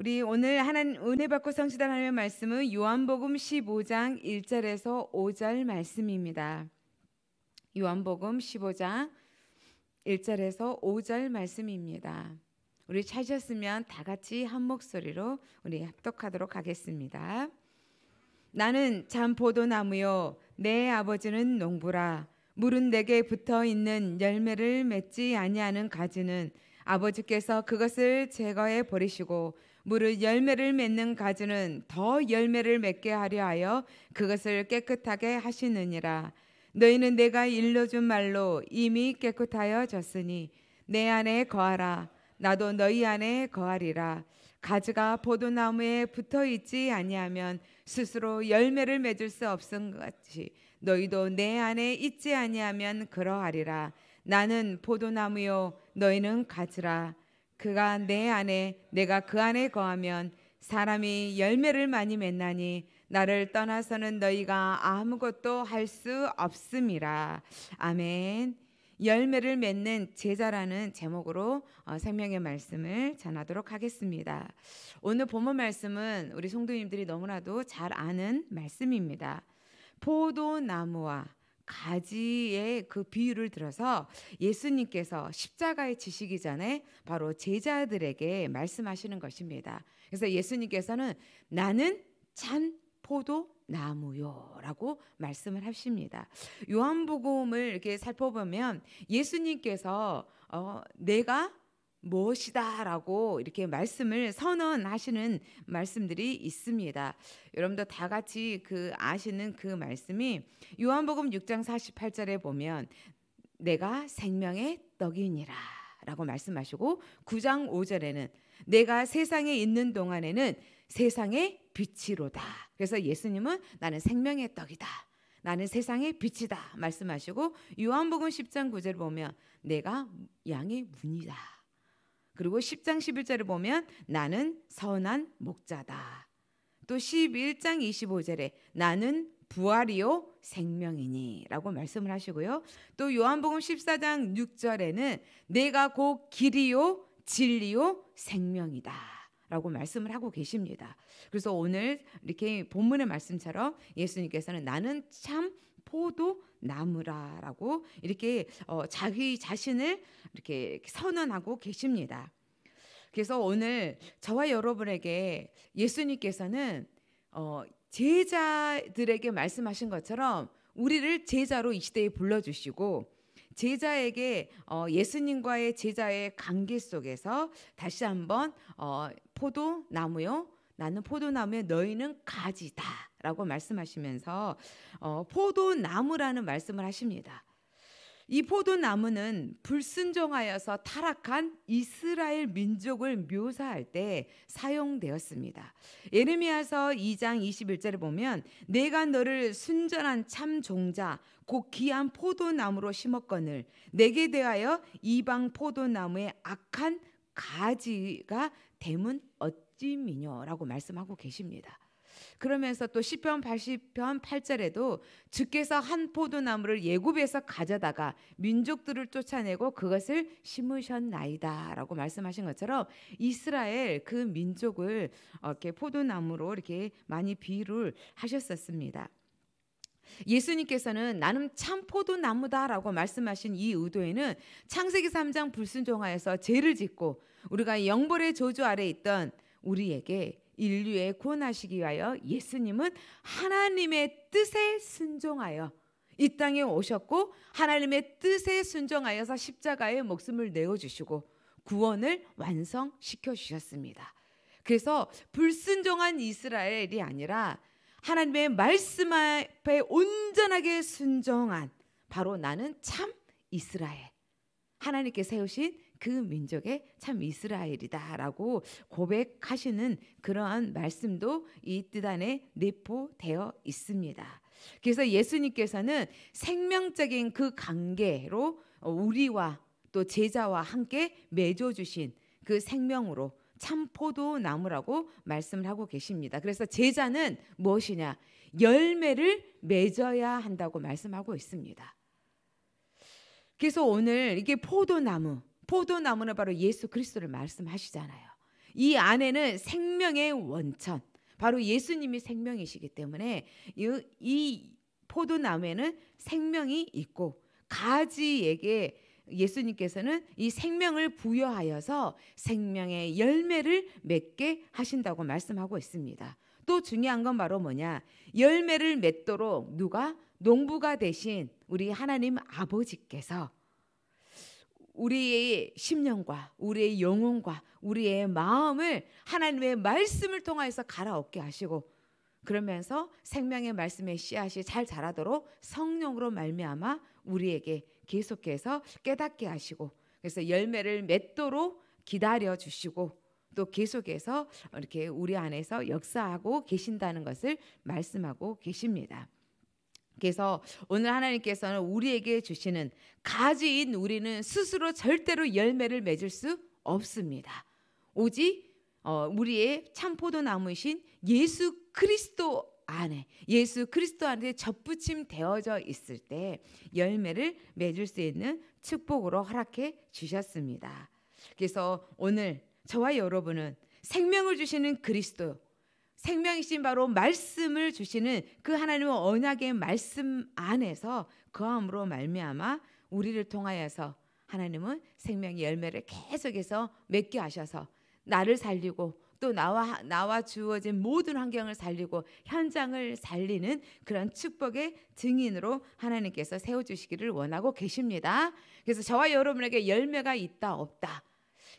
우리 오늘 하나님 은혜 받고 성실한 하나님의 말씀은 요한복음 15장 1절에서 5절 말씀입니다. 요한복음 15장 1절에서 5절 말씀입니다. 우리 찾으셨으면 다 같이 한 목소리로 우리 합독하도록 하겠습니다. 나는 참 보도나무요 내 아버지는 농부라 물은 내게 붙어 있는 열매를 맺지 아니하는 가지는 아버지께서 그것을 제거해 버리시고 무릇 열매를 맺는 가지는 더 열매를 맺게 하려 하여 그것을 깨끗하게 하시느니라. 너희는 내가 일러준 말로 이미 깨끗하여 졌으니 내 안에 거하라. 나도 너희 안에 거하리라. 가지가 보도나무에 붙어 있지 아니하면 스스로 열매를 맺을 수 없은 같이 너희도 내 안에 있지 아니하면 그러하리라. 나는 보도나무요 너희는 가지라. 그가 내 안에 내가 그 안에 거하면 사람이 열매를 많이 맺나니 나를 떠나서는 너희가 아무것도 할 수 없음이라. 아멘. 열매를 맺는 제자라는 제목으로 어, 생명의 말씀을 전하도록 하겠습니다. 오늘 본문 말씀은 우리 성도님들이 너무나도 잘 아는 말씀입니다. 포도나무와 가지의 그 비유를 들어서 예수님께서 십자가에 지시기 전에 바로 제자들에게 말씀하시는 것입니다. 그래서 예수님께서는 나는 잔 포도 나무요라고 말씀을 하십니다. 요한복음을 이렇게 살펴보면 예수님께서 어, 내가 무엇이다라고 이렇게 말씀을 선언하시는 말씀들이 있습니다. 여러분도 다 같이 그 아시는 그 말씀이 요한복음 6장 48절에 보면 내가 생명의 떡이니라 라고 말씀하시고 9장 5절에는 내가 세상에 있는 동안에는 세상의 빛이로다. 그래서 예수님은 나는 생명의 떡이다. 나는 세상의 빛이다 말씀하시고 요한복음 10장 9절 보면 내가 양의 문이다. 그리고 10장 11절을 보면 나는 선한 목자다. 또 11장 25절에 나는 부활이요 생명이니라고 말씀을 하시고요. 또 요한복음 14장 6절에는 내가 곧 길이요 진리요 생명이다. 라고 말씀을 하고 계십니다. 그래서 오늘 이렇게 본문의 말씀처럼 예수님께서는 나는 참 포도나무라라고 이렇게 어, 자기 자신을 이렇게 선언하고 계십니다. 그래서 오늘 저와 여러분에게 예수님께서는 어, 제자들에게 말씀하신 것처럼 우리를 제자로 이 시대에 불러주시고 제자에게 어, 예수님과의 제자의 관계 속에서 다시 한번 어, 포도나무요 나는 포도나무에 너희는 가지다. 라고 말씀하시면서 어, 포도나무라는 말씀을 하십니다. 이 포도나무는 불순종하여서 타락한 이스라엘 민족을 묘사할 때 사용되었습니다. 예레미야서 2장 21절에 보면 내가 너를 순전한 참 종자 곧 귀한 포도나무로 심었거늘 내게 대하여 이방 포도나무의 악한 가지가 됨은 어떠 찐 미녀라고 말씀하고 계십니다. 그러면서 또 시편 80편 8절에도 주께서 한 포도나무를 예굽에서 가져다가 민족들을 쫓아내고 그것을 심으셨나이다라고 말씀하신 것처럼 이스라엘 그 민족을 이렇게 포도나무로 이렇게 많이 비유를 하셨었습니다. 예수님께서는 나는 참 포도나무다라고 말씀하신 이 의도에는 창세기 3장 불순종하에서 죄를 짓고 우리가 영벌의 저주 아래 있던 우리에게 인류에 구원하시기 위하여 예수님은 하나님의 뜻에 순종하여 이 땅에 오셨고 하나님의 뜻에 순종하여서 십자가에 목숨을 내어 주시고 구원을 완성시켜 주셨습니다. 그래서 불순종한 이스라엘이 아니라 하나님의 말씀 앞에 온전하게 순종한 바로 나는 참 이스라엘. 하나님께 세우신 그 민족의 참 이스라엘이다라고 고백하시는 그러한 말씀도 이 뜻 안에 내포되어 있습니다. 그래서 예수님께서는 생명적인 그 관계로 우리와 또 제자와 함께 맺어 주신 그 생명으로 참 포도나무라고 말씀을 하고 계십니다. 그래서 제자는 무엇이냐? 열매를 맺어야 한다고 말씀하고 있습니다. 그래서 오늘 이게 포도나무 포도나무는 바로 예수 그리스도를 말씀하시잖아요. 이 안에는 생명의 원천, 바로 예수님이 생명이시기 때문에 이, 이 포도나무에는 생명이 있고 가지에게 예수님께서는 이 생명을 부여하여서 생명의 열매를 맺게 하신다고 말씀하고 있습니다. 또 중요한 건 바로 뭐냐? 열매를 맺도록 누가 농부가 되신 우리 하나님 아버지께서 우리의 심령과 우리의 영혼과 우리의 마음을 하나님의 말씀을 통해서 갈아엎게 하시고 그러면서 생명의 말씀의 씨앗이 잘 자라도록 성령으로 말미암아 우리에게 계속해서 깨닫게 하시고 그래서 열매를 맺도록 기다려 주시고 또 계속해서 이렇게 우리 안에서 역사하고 계신다는 것을 말씀하고 계십니다. 그래서 오늘 하나님께서는 우리에게 주시는 가지인 우리는 스스로 절대로 열매를 맺을 수 없습니다. 오직 어, 우리의 참 포도나무이신 예수 그리스도 안에 예수 그리스도 안에 접붙임 되어져 있을 때 열매를 맺을 수 있는 축복으로 허락해 주셨습니다. 그래서 오늘 저와 여러분은 생명을 주시는 그리스도 생명이신 바로 말씀을 주시는 그 하나님의 언약의 말씀 안에서 그함으로 말미암아 우리를 통하여서 하나님은 생명의 열매를 계속해서 맺게 하셔서 나를 살리고 또 나와 나와 주어진 모든 환경을 살리고 현장을 살리는 그런 축복의 증인으로 하나님께서 세워 주시기를 원하고 계십니다. 그래서 저와 여러분에게 열매가 있다 없다.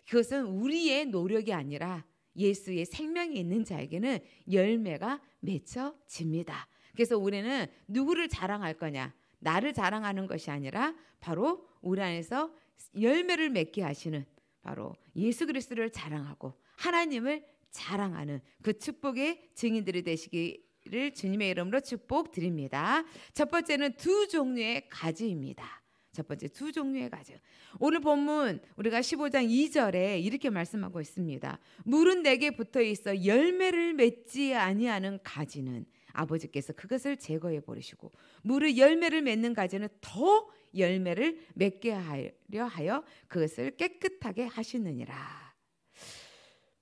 그것은 우리의 노력이 아니라 예수의 생명이 있는 자에게는 열매가 맺혀집니다. 그래서 우리는 누구를 자랑할 거냐? 나를 자랑하는 것이 아니라 바로 우리 안에서 열매를 맺게 하시는 바로 예수 그리스도를 자랑하고 하나님을 자랑하는 그 축복의 증인들이 되시기를 주님의 이름으로 축복드립니다. 첫 번째는 두 종류의 가지입니다. 첫 번째 두 종류의 가증. 오늘 본문 우리가 15장 2절에 이렇게 말씀하고 있습니다. 물은 내게 붙어 있어 열매를 맺지 아니하는 가지는 아버지께서 그것을 제거해 버리시고 물을 열매를 맺는 가지는 더 열매를 맺게 하려 하여 그것을 깨끗하게 하시느니라.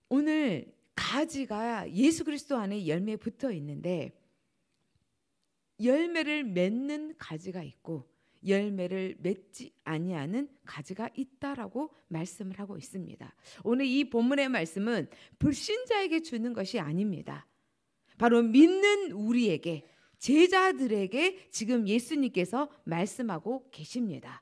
오늘 가지가 예수 그리스도 안에 열매 붙어 있는데 열매를 맺는 가지가 있고 열매를 맺지 아니하는 가지가 있다라고 말씀을 하고 있습니다. 오늘 이 본문의 말씀은 불신자에게 주는 것이 아닙니다. 바로 믿는 우리에게 제자들에게 지금 예수님께서 말씀하고 계십니다.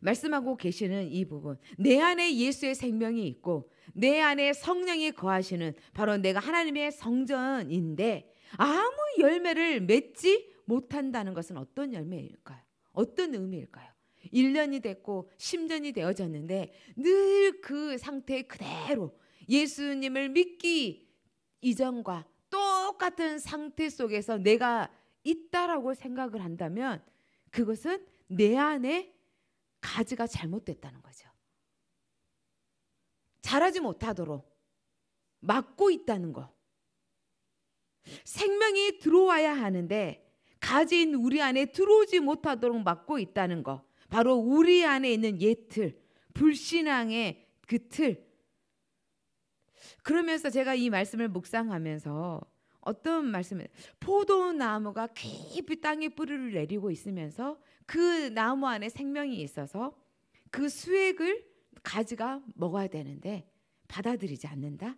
말씀하고 계시는 이 부분. 내 안에 예수의 생명이 있고 내 안에 성령이 거하시는 바로 내가 하나님의 성전인데 아무 열매를 맺지 못한다는 것은 어떤 열매일까요? 어떤 의미일까요? 1년이 됐고 10년이 되어졌는데 늘 그 상태 그대로 예수님을 믿기 이전과 똑같은 상태 속에서 내가 있다라고 생각을 한다면 그것은 내 안에 가지가 잘못됐다는 거죠. 잘하지 못하도록 막고 있다는 거. 생명이 들어와야 하는데 가진 우리 안에 들어오지 못하도록 막고 있다는 것. 바로 우리 안에 있는 예틀, 불신앙의 그 틀. 그러면서 제가 이 말씀을 묵상하면서 어떤 말씀을 포도나무가 깊이 땅에 뿌리를 내리고 있으면서 그 나무 안에 생명이 있어서 그 수액을 가지가 먹어야 되는데 받아들이지 않는다.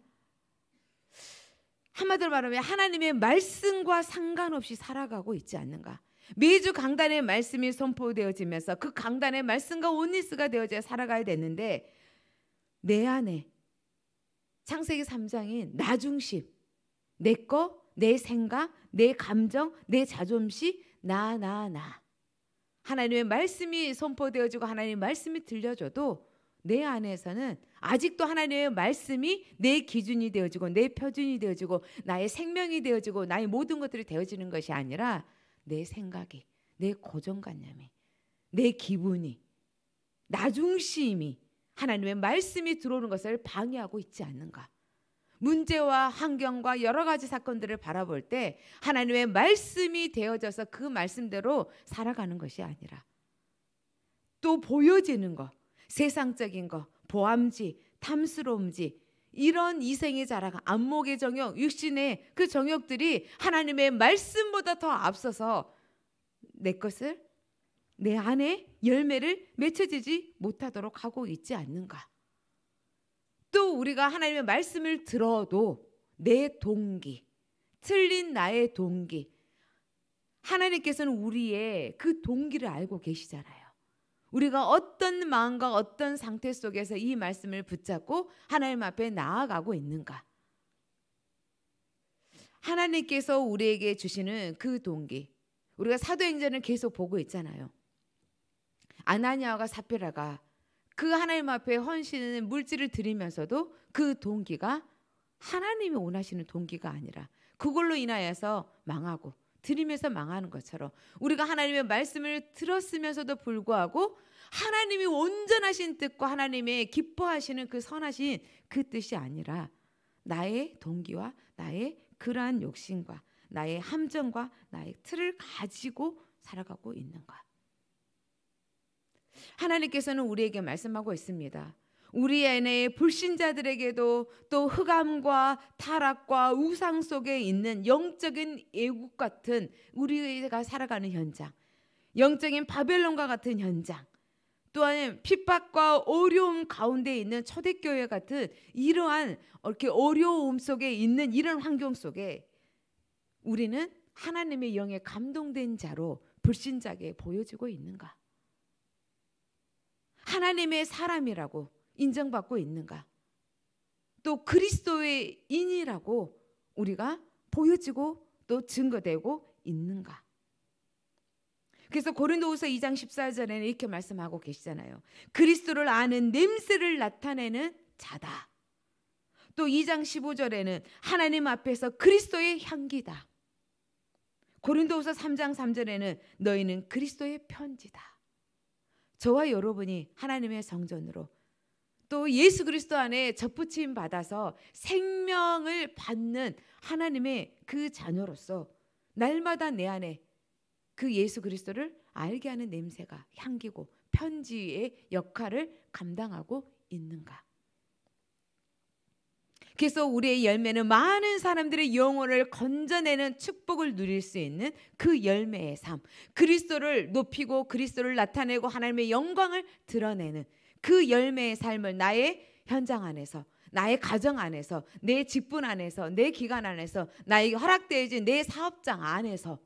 한마디로 말하면 하나님의 말씀과 상관없이 살아가고 있지 않는가. 매주 강단의 말씀이 선포되어지면서 그 강단의 말씀과 온니스가 되어져 살아가야 되는데 내 안에 창세기 3장인 나 중심, 내 거, 내 생각, 내 감정, 내 자존심, 나, 나, 나. 하나님의 말씀이 선포되어지고 하나님의 말씀이 들려줘도 내 안에서는 아직도 하나님의 말씀이 내 기준이 되어지고 내 표준이 되어지고 나의 생명이 되어지고 나의 모든 것들이 되어지는 것이 아니라 내 생각이 내 고정관념이 내 기분이 나중심이 하나님의 말씀이 들어오는 것을 방해하고 있지 않는가 문제와 환경과 여러 가지 사건들을 바라볼 때 하나님의 말씀이 되어져서 그 말씀대로 살아가는 것이 아니라 또 보여지는 것, 세상적인 것, 보암지, 탐스러움지 이런 이생의 자랑, 안목의 정욕, 육신의 그 정욕들이 하나님의 말씀보다 더 앞서서 내 것을 내 안에 열매를 맺혀지지 못하도록 하고 있지 않는가. 또 우리가 하나님의 말씀을 들어도 내 동기, 틀린 나의 동기, 하나님께서는 우리의 그 동기를 알고 계시잖아요. 우리가 어떤 마음과 어떤 상태 속에서 이 말씀을 붙잡고 하나님 앞에 나아가고 있는가? 하나님께서 우리에게 주시는 그 동기. 우리가 사도행전을 계속 보고 있잖아요. 아나니아와 사피라가그 하나님 앞에 헌신 물질을 드리면서도 그 동기가 하나님이 원하시는 동기가 아니라 그걸로 인하여서 망하고 드으면서 망하는 것처럼 우리가 하나님의 말씀을 들었으면서도 불구하고 하나님이 온전하신 뜻과 하나님의 기뻐하시는 그 선하신 그 뜻이 아니라 나의 동기와 나의 그러한 욕심과 나의 함정과 나의 틀을 가지고 살아가고 있는 것. 하나님께서는 우리에게 말씀하고 있습니다. 우리 안에 불신자들에게도 또 흑암과 타락과 우상 속에 있는 영적인 애국 같은 우리가 살아가는 현장, 영적인 바벨론과 같은 현장, 또한 핍박과 어려움 가운데 있는 초대교회 같은 이러한 이렇게 어려움 속에 있는 이런 환경 속에 우리는 하나님의 영에 감동된 자로 불신자게 보여지고 있는가? 하나님의 사람이라고 인정받고 있는가? 또 그리스도의 인이라고 우리가 보여지고 또 증거되고 있는가? 그래서 고린도후서 2장 14절에는 이렇게 말씀하고 계시잖아요. 그리스도를 아는 냄새를 나타내는 자다. 또 2장 15절에는 하나님 앞에서 그리스도의 향기다. 고린도후서 3장 3절에는 너희는 그리스도의 편지다. 저와 여러분이 하나님의 성전으로 또 예수 그리스도 안에 접붙임 받아서 생명을 받는 하나님의 그 자녀로서 날마다 내 안에 그 예수 그리스도를 알게 하는 냄새가 향기고 편지의 역할을 감당하고 있는가? 그래서 우리의 열매는 많은 사람들의 영혼을 건져내는 축복을 누릴 수 있는 그 열매의 삶. 그리스도를 높이고 그리스도를 나타내고 하나님의 영광을 드러내는 그 열매의 삶을 나의 현장 안에서 나의 가정 안에서 내 직분 안에서 내 기관 안에서 나에게 허락되어진 내 사업장 안에서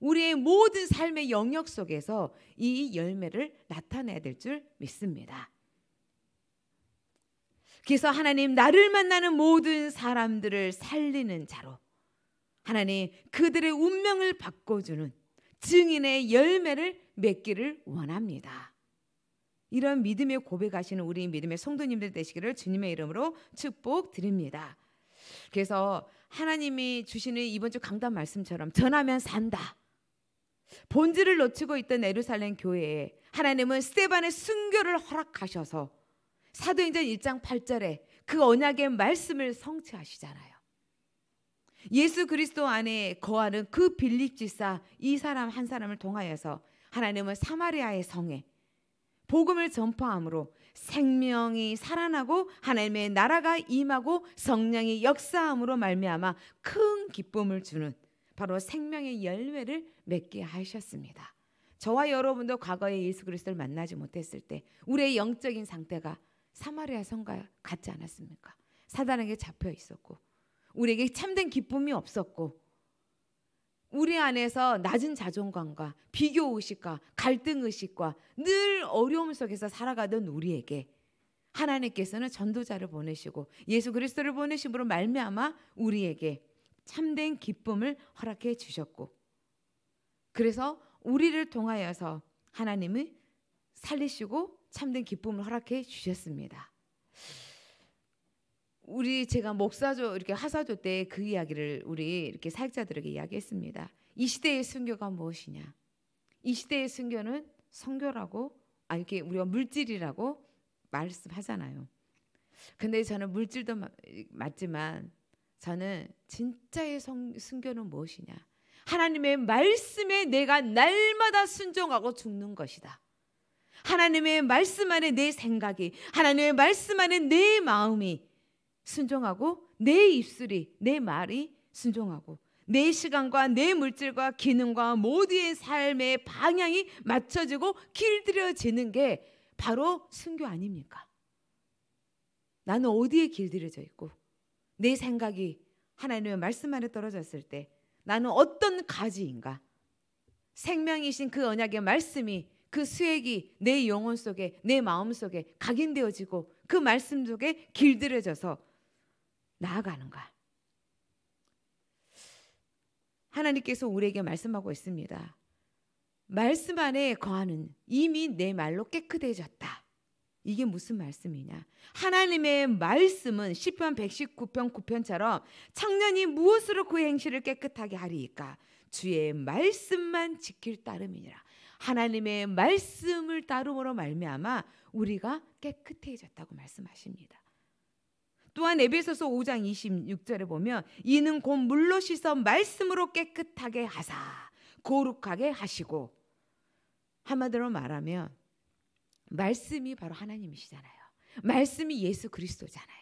우리의 모든 삶의 영역 속에서 이 열매를 나타내야 될 줄 믿습니다. 그래서 하나님 나를 만나는 모든 사람들을 살리는 자로 하나님 그들의 운명을 바꿔주는 증인의 열매를 맺기를 원합니다. 이런 믿음의 고백하시는 우리 믿음의 성도님들 되시기를 주님의 이름으로 축복드립니다. 그래서 하나님이 주시는 이번 주 강단 말씀처럼 전하면 산다. 본질을 놓치고 있던 에루살렘 교회에 하나님은 스테반의 순교를 허락하셔서 사도행전 1장 8절에 그 언약의 말씀을 성취하시잖아요. 예수 그리스도 안에 거하는 그 빌립 지사 이 사람 한 사람을 통하여서 하나님은 사마리아의 성에 복음을 전파함으로 생명이 살아나고 하나님의 나라가 임하고 성령이 역사함으로 말미암아 큰 기쁨을 주는 바로 생명의 열매를 맺게 하셨습니다. 저와 여러분도 과거에 예수 그리스도를 만나지 못했을 때 우리의 영적인 상태가 사마리아 성과 같지 않았습니까? 사단에게 잡혀 있었고 우리에게 참된 기쁨이 없었고 우리 안에서 낮은 자존감과 비교 의식과 갈등 의식과 늘 어려움 속에서 살아가던 우리에게 하나님께서는 전도자를 보내시고 예수 그리스도를 보내심으로 말미암아 우리에게 참된 기쁨을 허락해 주셨고 그래서 우리를 통하여서 하나님이 살리시고 참된 기쁨을 허락해 주셨습니다. 우리 제가 목사조 이렇게 하사조 때 그 이야기를 우리 이렇게 사역자들에게 이야기했습니다. 이 시대의 순교가 무엇이냐? 이 시대의 순교는 성교라고 아 이렇게 우리가 물질이라고 말씀하잖아요. 근데 저는 물질도 맞지만 저는 진짜의 성, 순교는 무엇이냐? 하나님의 말씀에 내가 날마다 순종하고 죽는 것이다. 하나님의 말씀 안에 내 생각이, 하나님의 말씀 안에 내 마음이, 순종하고 내 입술이 내 말이 순종하고 내 시간과 내 물질과 기능과 모두의 삶의 방향이 맞춰지고 길들여지는 게 바로 순교 아닙니까? 나는 어디에 길들여져 있고 내 생각이 하나님의 말씀 안에 떨어졌을 때 나는 어떤 가지인가? 생명이신 그 언약의 말씀이 그 수액이 내 영혼 속에 내 마음 속에 각인되어지고 그 말씀 속에 길들여져서 나아가는가? 하나님께서 우리에게 말씀하고 있습니다. 말씀 안에 거하는 이미 내 말로 깨끗해졌다. 이게 무슨 말씀이냐? 하나님의 말씀은 시편 119편 9편처럼 청년이 무엇으로 그 행실을 깨끗하게 하리이까? 주의 말씀만 지킬 따름이니라. 하나님의 말씀을 따름으로 말미암아 우리가 깨끗해졌다고 말씀하십니다. 또한 에베소서 5장 26절에 보면 이는 곧 물로 씻어 말씀으로 깨끗하게 하사 고룩하게 하시고 한마디로 말하면 말씀이 바로 하나님이시잖아요. 말씀이 예수 그리스도잖아요.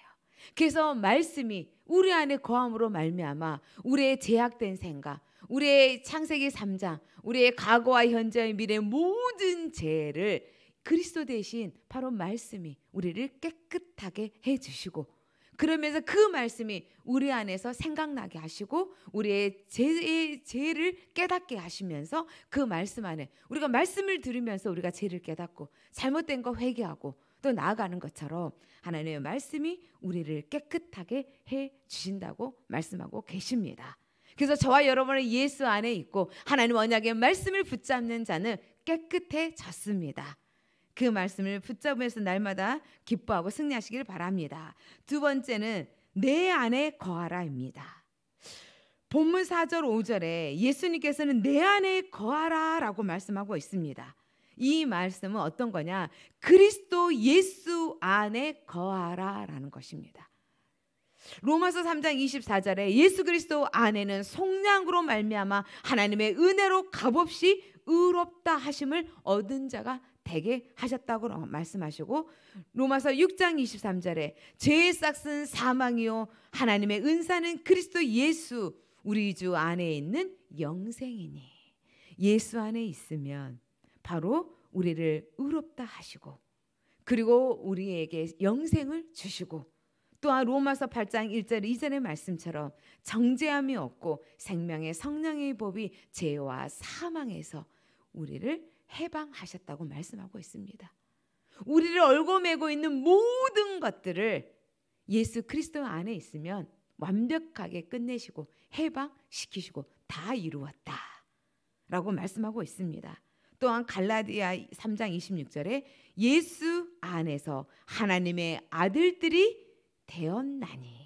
그래서 말씀이 우리 안에 거함으로 말미암아 우리의 제약된 생각, 우리의 창세기 3장, 우리의 과거와 현재의 미래 의 모든 죄를 그리스도 대신 바로 말씀이 우리를 깨끗하게 해 주시고 그러면서 그 말씀이 우리 안에서 생각나게 하시고 우리의 죄, 죄를 깨닫게 하시면서 그 말씀 안에 우리가 말씀을 들으면서 우리가 죄를 깨닫고 잘못된 거 회개하고 또 나아가는 것처럼 하나님의 말씀이 우리를 깨끗하게 해 주신다고 말씀하고 계십니다. 그래서 저와 여러분의 예수 안에 있고 하나님 언약의 말씀을 붙잡는 자는 깨끗해졌습니다. 그 말씀을 붙잡으면서 날마다 기뻐하고 승리하시길 바랍니다. 두 번째는 내 안에 거하라입니다. 본문 4절 5절에 예수님께서는 내 안에 거하라 라고 말씀하고 있습니다. 이 말씀은 어떤 거냐? 그리스도 예수 안에 거하라 라는 것입니다. 로마서 3장 24절에 예수 그리스도 안에는 속량으로 말미암아 하나님의 은혜로 값없이 의롭다 하심을 얻은 자가 되게 하셨다고 말씀하시고 로마서 6장 23절에 죄의 싹은 사망이요 하나님의 은사는 그리스도 예수 우리 주 안에 있는 영생이니 예수 안에 있으면 바로 우리를 의롭다 하시고 그리고 우리에게 영생을 주시고 또한 로마서 8장 1절 이전의 말씀처럼 정죄함이 없고 생명의 성령의 법이 죄와 사망에서 우리를 해방하셨다고 말씀하고 있습니다. 우리를 얼고매고 있는 모든 것들을 예수 그리스도 안에 있으면 완벽하게 끝내시고 해방시키시고 다 이루었다. 라고 말씀하고 있습니다. 또한 갈라디아 3장 26절에 예수 안에서 하나님의 아들들이 되었나니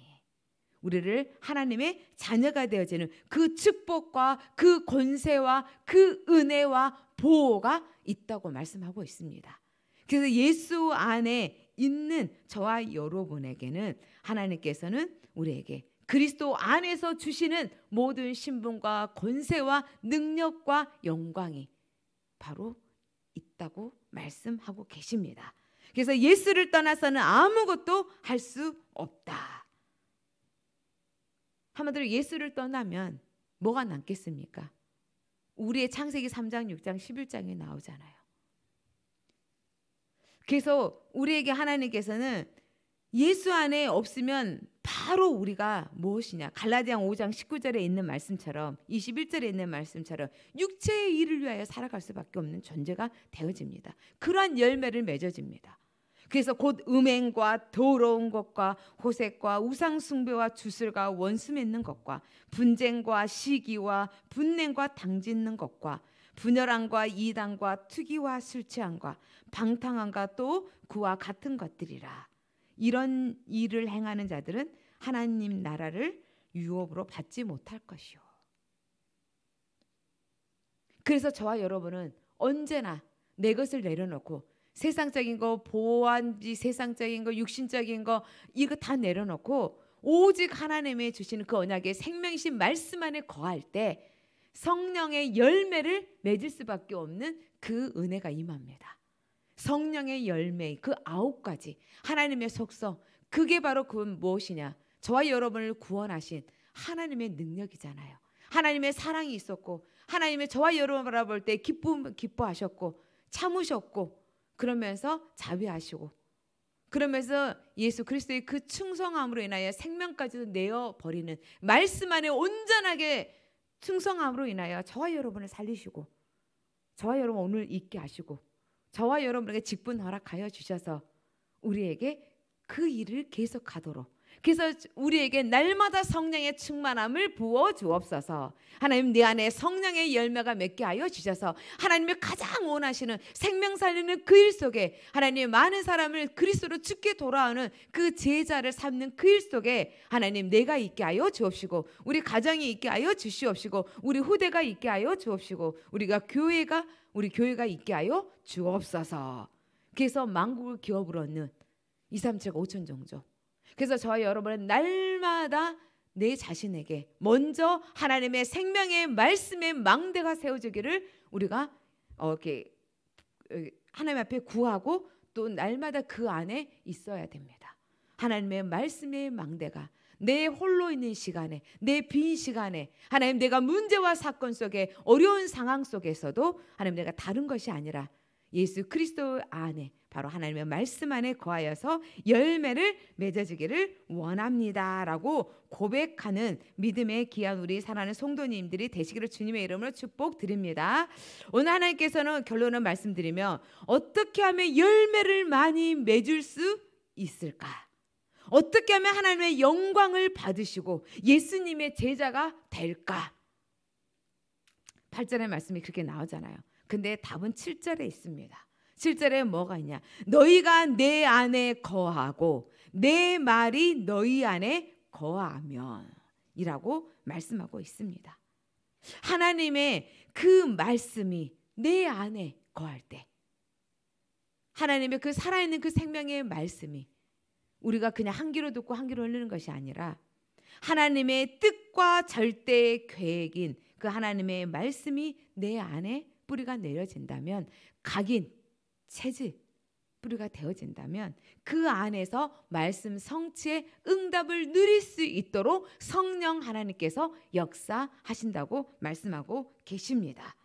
우리를 하나님의 자녀가 되어지는 그 축복과 그 권세와 그 은혜와 보호가 있다고 말씀하고 있습니다. 그래서 예수 안에 있는 저와 여러분에게는 하나님께서는 우리에게 그리스도 안에서 주시는 모든 신분과 권세와 능력과 영광이 바로 있다고 말씀하고 계십니다. 그래서 예수를 떠나서는 아무것도 할 수 없다. 한마디로 예수를 떠나면 뭐가 남겠습니까? 우리의 창세기 3장, 6장, 11장에 나오잖아요. 그래서 우리에게 하나님께서는 예수 안에 없으면 바로 우리가 무엇이냐. 갈라디아 5장 19절에 있는 말씀처럼 21절에 있는 말씀처럼 육체의 일을 위하여 살아갈 수밖에 없는 존재가 되어집니다. 그러한 열매를 맺어집니다. 그래서 곧 음행과 더러운 것과 호색과 우상 숭배와 주술과 원수 맺는 것과 분쟁과 시기와 분냉과 당짓는 것과 분열함과 이단과 투기와 술 취함과 방탕함과 또 그와 같은 것들이라. 이런 일을 행하는 자들은 하나님 나라를 유업으로 받지 못할 것이요. 그래서 저와 여러분은 언제나 내 것을 내려놓고 세상적인 거, 보완지 세상적인 거, 육신적인 거 이거 다 내려놓고 오직 하나님의 주시는 그 언약의 생명이신 말씀 안에 거할 때 성령의 열매를 맺을 수밖에 없는 그 은혜가 임합니다. 성령의 열매 그 아홉 가지 하나님의 속성 그게 바로 그 무엇이냐 저와 여러분을 구원하신 하나님의 능력이잖아요. 하나님의 사랑이 있었고 하나님의 저와 여러분을 바라볼 때 기쁨 기뻐하셨고 참으셨고 그러면서 자비하시고 그러면서 예수 그리스도의 그 충성함으로 인하여 생명까지도 내어 버리는 말씀 안에 온전하게 충성함으로 인하여 저와 여러분을 살리시고 저와 여러분 오늘 있게 하시고 저와 여러분에게 직분 허락하여 주셔서 우리에게 그 일을 계속하도록 그래서 우리에게 날마다 성령의 충만함을 부어 주옵소서. 하나님 내 안에 성령의 열매가 맺게 하여 주셔서 하나님의 가장 원하시는 생명 살리는 그 일 속에 하나님 많은 사람을 그리스도로 죽게 돌아오는 그 제자를 삼는 그 일 속에 하나님 내가 있게 하여 주옵시고 우리 가정이 있게 하여 주시옵시고 우리 후대가 있게 하여 주옵시고 우리가 교회가 우리 교회가 있게 하여 주옵소서. 그래서 만국을 기업으 얻는 237 5천 종족 그래서 저희 여러분은 날마다 내 자신에게 먼저 하나님의 생명의 말씀의 망대가 세워지기를 우리가 어, 이렇게 어, 하나님 앞에 구하고 또 날마다 그 안에 있어야 됩니다. 하나님의 말씀의 망대가 내 홀로 있는 시간에 내 빈 시간에 하나님 내가 문제와 사건 속에 어려운 상황 속에서도 하나님 내가 다른 것이 아니라 예수 그리스도 안에 바로 하나님의 말씀 안에 거하여서 열매를 맺어지기를 원합니다라고 고백하는 믿음의 귀한 우리 사랑하는 성도님들이 되시기를 주님의 이름으로 축복드립니다. 오늘 하나님께서는 결론을 말씀드리면 어떻게 하면 열매를 많이 맺을 수 있을까? 어떻게 하면 하나님의 영광을 받으시고 예수님의 제자가 될까? 8절의 말씀이 그렇게 나오잖아요. 근데 답은 7절에 있습니다. 실제로 뭐가 있냐? 너희가 내 안에 거하고 내 말이 너희 안에 거하면이라고 말씀하고 있습니다. 하나님의 그 말씀이 내 안에 거할 때 하나님의 그 살아있는 그 생명의 말씀이 우리가 그냥 한 귀로 듣고 한 귀로 흐르는 것이 아니라 하나님의 뜻과 절대 계획인 그 하나님의 말씀이 내 안에 뿌리가 내려진다면 각인 새집 뿌리가 되어진다면 그 안에서 말씀 성취의 응답을 누릴 수 있도록 성령 하나님께서 역사하신다고 말씀하고 계십니다.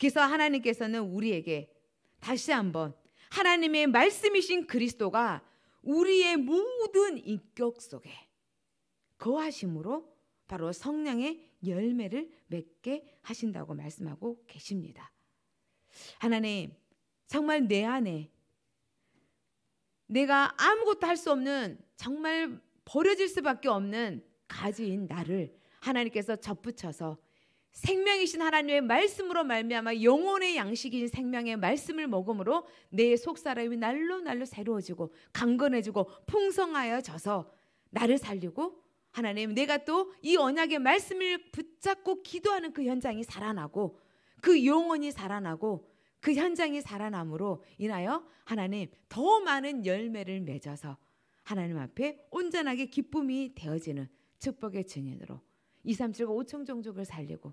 그래서 하나님께서는 우리에게 다시 한번 하나님의 말씀이신 그리스도가 우리의 모든 인격 속에 거하심으로 바로 성령의 열매를 맺게 하신다고 말씀하고 계십니다. 하나님, 정말 내 안에 내가 아무것도 할 수 없는 정말 버려질 수밖에 없는 가지인 나를 하나님께서 접붙여서 생명이신 하나님의 말씀으로 말미암아 영혼의 양식인 생명의 말씀을 먹음으로 내 속사람이 날로 날로 새로워지고 강건해지고 풍성하여 져서 나를 살리고 하나님 내가 또 이 언약의 말씀을 붙잡고 기도하는 그 현장이 살아나고 그 영혼이 살아나고 그 현장이 살아남으로 인하여 하나님 더 많은 열매를 맺어서 하나님 앞에 온전하게 기쁨이 되어지는 축복의 증인으로 2, 3, 7, 5천 종족을 살리고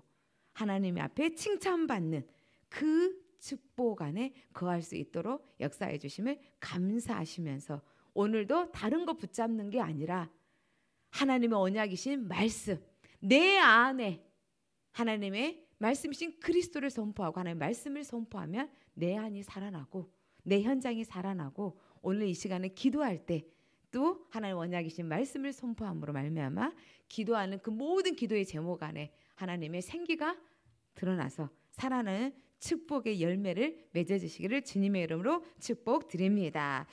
하나님 앞에 칭찬받는 그 축복 안에 거할 수 있도록 역사해 주심을 감사하시면서 오늘도 다른 거 붙잡는 게 아니라 하나님의 언약이신 말씀 내 안에 하나님의 말씀이신 그리스도를 선포하고 하나님 말씀을 선포하면 내 안이 살아나고 내 현장이 살아나고 오늘 이 시간에 기도할 때 또 하나님 원약이신 말씀을 선포함으로 말미암아 기도하는 그 모든 기도의 제목 안에 하나님의 생기가 드러나서 살아나는 축복의 열매를 맺어주시기를 주님의 이름으로 축복드립니다.